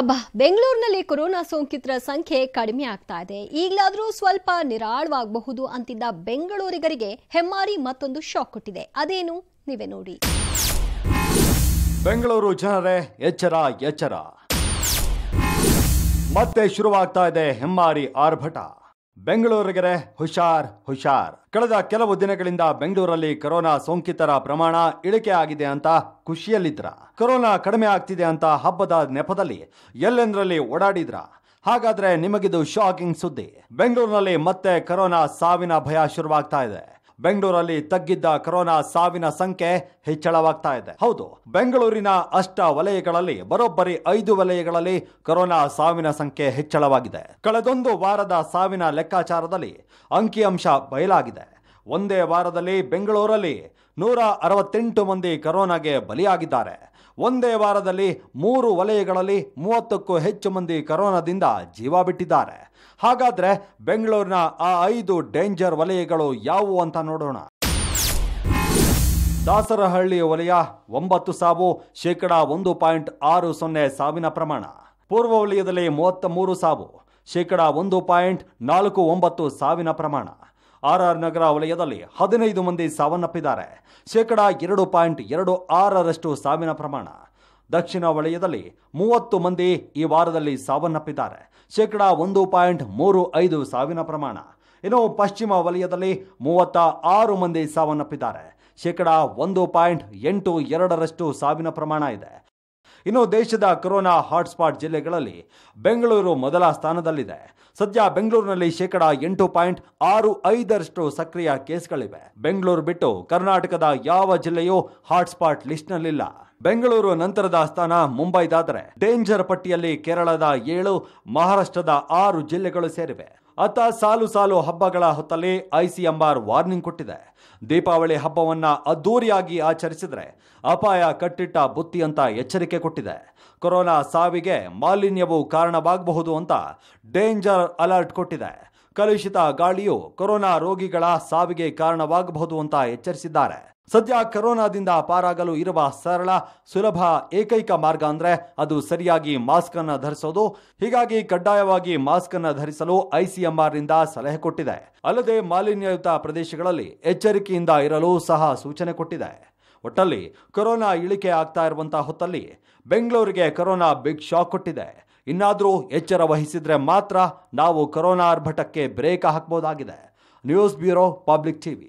ಅಬ್ಬಾ ಬೆಂಗಳೂರಿನಲ್ಲಿ ಕೊರೋನಾ ಸೋಂಕಿತರ ಸಂಖ್ಯೆ ಕಡಿಮೆ ಆಗ್ತಾ ಇದೆ ಈಗಲಾದರೂ ಸ್ವಲ್ಪ ನಿರಾಳವಾಗಬಹುದು ಅಂತಿದ್ದ ಬೆಂಗಳೂರಿಗರಿಗೆ ಹೆಮ್ಮಾರಿ ಮತ್ತೊಂದು ಶಾಕ್ ಕೊಟ್ಟಿದೆ ಅದೇನು ನೀವೇ ನೋಡಿ ಬೆಂಗಳೂರು ಜನರೇ ಎಚ್ಚರ ಎಚ್ಚರ ಮತ್ತೆ ಶುರುವಾಗ್ತಾ ಇದೆ ಹೆಮ್ಮಾರಿ ಆರ್ಭಟ ಬೆಂಗಳೂರಿಗರೆ ಹುಷಾರ್ ಹುಷಾರ್ ಕಳೆದ ಕೆಲವು ದಿನಗಳಿಂದ ಬೆಂಗಳೂರಲ್ಲಿ ಕೊರೋನಾ ಸೋಂಕಿತರ ಪ್ರಮಾಣ ಇಳಿಕೆ ಆಗಿದೆ ಅಂತ ಖುಷಿಯಲ್ಲಿದ್ರ ಕೊರೋನಾ ಕಡಿಮೆ ಆಗ್ತಿದೆ ಅಂತ ಹಬ್ಬದ ನೆಪದಲ್ಲಿ ಎಲ್ಲೆಂದರಲ್ಲಿ ಓಡಾಡಿದ್ರ ಹಾಗಾದ್ರೆ ನಿಮಗಿದು ಶಾಕಿಂಗ್ ಸುದ್ದಿ ಬೆಂಗಳೂರಿನಲ್ಲಿ ಮತ್ತೆ ಕೊರೋನಾ ಸಾವಿನ ಭಯ ಶುರುವಾಗ್ತಾ ಇದೆ ಬೆಂಗಳೂರಲ್ಲಿ ತಗ್ಗಿದ್ದ ಕೊರೋನಾ ಸಾವಿನ ಸಂಖ್ಯೆ ಹೆಚ್ಚಳವಾಗ್ತಾ ಇದೆ ಹೌದು ಬೆಂಗಳೂರಿನ ಅಷ್ಟ ವಲಯಗಳಲ್ಲಿ ಬರೋಬ್ಬರಿ ಐದು ವಲಯಗಳಲ್ಲಿ ಕೊರೋನಾ ಸಾವಿನ ಸಂಖ್ಯೆ ಹೆಚ್ಚಳವಾಗಿದೆ ಕಳೆದೊಂದು ವಾರದ ಸಾವಿನ ಲೆಕ್ಕಾಚಾರದಲ್ಲಿ ಅಂಕಿಅಂಶ ಬಯಲಾಗಿದೆ ಒಂದೇ ವಾರದಲ್ಲಿ ಬೆಂಗಳೂರಲ್ಲಿ ನೂರ ಅರವತ್ತೆಂಟು ಮಂದಿ ಕರೋನಾಗೆ ಬಲಿಯಾಗಿದ್ದಾರೆ ಒಂದೇ ವಾರದಲ್ಲಿ ಮೂರು ವಲಯಗಳಲ್ಲಿ ಮೂವತ್ತಕ್ಕೂ ಹೆಚ್ಚು ಮಂದಿ ಕರೋನಾದಿಂದ ಜೀವ ಬಿಟ್ಟಿದ್ದಾರೆ ಹಾಗಾದರೆ ಬೆಂಗಳೂರಿನ ಆ ಐದು ಡೇಂಜರ್ ವಲಯಗಳು ಯಾವುವು ಅಂತ ನೋಡೋಣ ದಾಸರಹಳ್ಳಿ ವಲಯ ಒಂಬತ್ತು ಸಾವು ಶೇಕಡ ಒಂದು ಪಾಯಿಂಟ್ ಆರು ಸೊನ್ನೆ ಸಾವಿನ ಪ್ರಮಾಣ ಪೂರ್ವ ವಲಯದಲ್ಲಿ ಮೂವತ್ತ ಮೂರು ಸಾವು ಶೇಕಡ ಒಂದು ಪಾಯಿಂಟ್ ನಾಲ್ಕು ಒಂಬತ್ತು ಸಾವಿನ ಪ್ರಮಾಣ ಆರ್ಆರ್ ನಗರ ವಲಯದಲ್ಲಿ ಹದಿನೈದು ಮಂದಿ ಸಾವನ್ನಪ್ಪಿದ್ದಾರೆ ಶೇಕಡಾ ಎರಡು ಪಾಯಿಂಟ್ ಎರಡು ಆರರಷ್ಟು ಸಾವಿನ ಪ್ರಮಾಣ ದಕ್ಷಿಣ ವಲಯದಲ್ಲಿ ಮೂವತ್ತು ಮಂದಿ ಈ ವಾರದಲ್ಲಿ ಸಾವನ್ನಪ್ಪಿದ್ದಾರೆ ಶೇಕಡಾ ಒಂದು ಪಾಯಿಂಟ್ ಮೂರು ಐದು ಸಾವಿನ ಪ್ರಮಾಣ ಇನ್ನು ಪಶ್ಚಿಮ ವಲಯದಲ್ಲಿ ಮೂವತ್ತ ಆರು ಮಂದಿ ಸಾವನ್ನಪ್ಪಿದ್ದಾರೆ ಶೇಕಡಾ ಒಂದು ಪಾಯಿಂಟ್ ಎಂಟು ಎರಡರಷ್ಟು ಸಾವಿನ ಪ್ರಮಾಣ ಇದೆ ಇನ್ನು ದೇಶದ ಕೊರೋನಾ ಹಾಟ್ಸ್ಪಾಟ್ ಜಿಲ್ಲೆಗಳಲ್ಲಿ ಬೆಂಗಳೂರು ಮೊದಲ ಸ್ಥಾನದಲ್ಲಿದೆ ಸದ್ಯ ಬೆಂಗಳೂರಿನಲ್ಲಿ ಶೇಕಡಾ ಎಂಟು ಪಾಯಿಂಟ್ ಆರು ಐದರಷ್ಟು ಸಕ್ರಿಯ ಕೇಸ್ಗಳಿವೆ ಬೆಂಗಳೂರು ಬಿಟ್ಟು ಕರ್ನಾಟಕದ ಯಾವ ಜಿಲ್ಲೆಯೂ ಹಾಟ್ಸ್ಪಾಟ್ ಲಿಸ್ಟ್ನಲ್ಲಿಲ್ಲ ಬೆಂಗಳೂರು ನಂತರದ ಸ್ಥಾನ ಮುಂಬೈದಾದರೆ ಡೇಂಜರ್ ಪಟ್ಟಿಯಲ್ಲಿ ಕೇರಳದ ಏಳು ಮಹಾರಾಷ್ಟ್ರದ ಆರು ಜಿಲ್ಲೆಗಳು ಸೇರಿವೆ ಆತ ಸಾಲು ಸಾಲು ಹಬ್ಬಗಳ ಹೊತ್ತಲ್ಲಿ ಐಸಿಎಂಆರ್ ವಾರ್ನಿಂಗ್ ಕೊಟ್ಟಿದೆ ದೀಪಾವಳಿ ಹಬ್ಬವನ್ನು ಅದ್ದೂರಿಯಾಗಿ ಆಚರಿಸಿದರೆ ಅಪಾಯ ಕಟ್ಟಿಟ್ಟ ಬುತ್ತಿ ಅಂತ ಎಚ್ಚರಿಕೆ ಕೊಟ್ಟಿದೆ ಕೊರೋನಾ ಸಾವಿಗೆ ಮಾಲಿನ್ಯವು ಕಾರಣವಾಗಬಹುದು ಅಂತ ಡೇಂಜರ್ ಅಲರ್ಟ್ ಕೊಟ್ಟಿದೆ ಕಲುಷಿತ ಗಾಳಿಯು ಕೊರೋನಾ ರೋಗಿಗಳ ಸಾವಿಗೆ ಕಾರಣವಾಗಬಹುದು ಅಂತ ಎಚ್ಚರಿಸಿದ್ದಾರೆ ಸದ್ಯ ಕೊರೋನಾದಿಂದ ಪಾರಾಗಲು ಇರುವ ಸರಳ ಸುಲಭ ಏಕೈಕ ಮಾರ್ಗ ಅಂದ್ರೆ ಅದು ಸರಿಯಾಗಿ ಮಾಸ್ಕ್ ಅನ್ನು ಧರಿಸೋದು ಹೀಗಾಗಿ ಕಡ್ಡಾಯವಾಗಿ ಮಾಸ್ಕ್ ಅನ್ನು ಧರಿಸಲು ಐಸಿಎಂಆರ್ ನಿಂದ ಸಲಹೆ ಕೊಟ್ಟಿದೆ ಅಲ್ಲದೆ ಮಾಲಿನ್ಯಯುತ ಪ್ರದೇಶಗಳಲ್ಲಿ ಎಚ್ಚರಿಕೆಯಿಂದ ಇರಲು ಸಹ ಸೂಚನೆ ಕೊಟ್ಟಿದೆ ಒಟ್ಟಲ್ಲಿ ಕೊರೋನಾ ಇಳಿಕೆ ಆಗ್ತಾ ಇರುವಂತಹ ಹೊತ್ತಲ್ಲಿ ಬೆಂಗಳೂರಿಗೆ ಕೊರೋನಾ ಬಿಗ್ ಶಾಕ್ ಕೊಟ್ಟಿದೆ ಇನ್ನಾದರೂ ಎಚ್ಚರ ವಹಿಸಿದರೆ ಮಾತ್ರ ನಾವು ಕೊರೋನಾ ಆರ್ಭಟಕ್ಕೆ ಬ್ರೇಕ್ ಹಾಕ್ಬೋದಾಗಿದೆ ನ್ಯೂಸ್ ಬ್ಯೂರೋ ಪಬ್ಲಿಕ್ ಟಿವಿ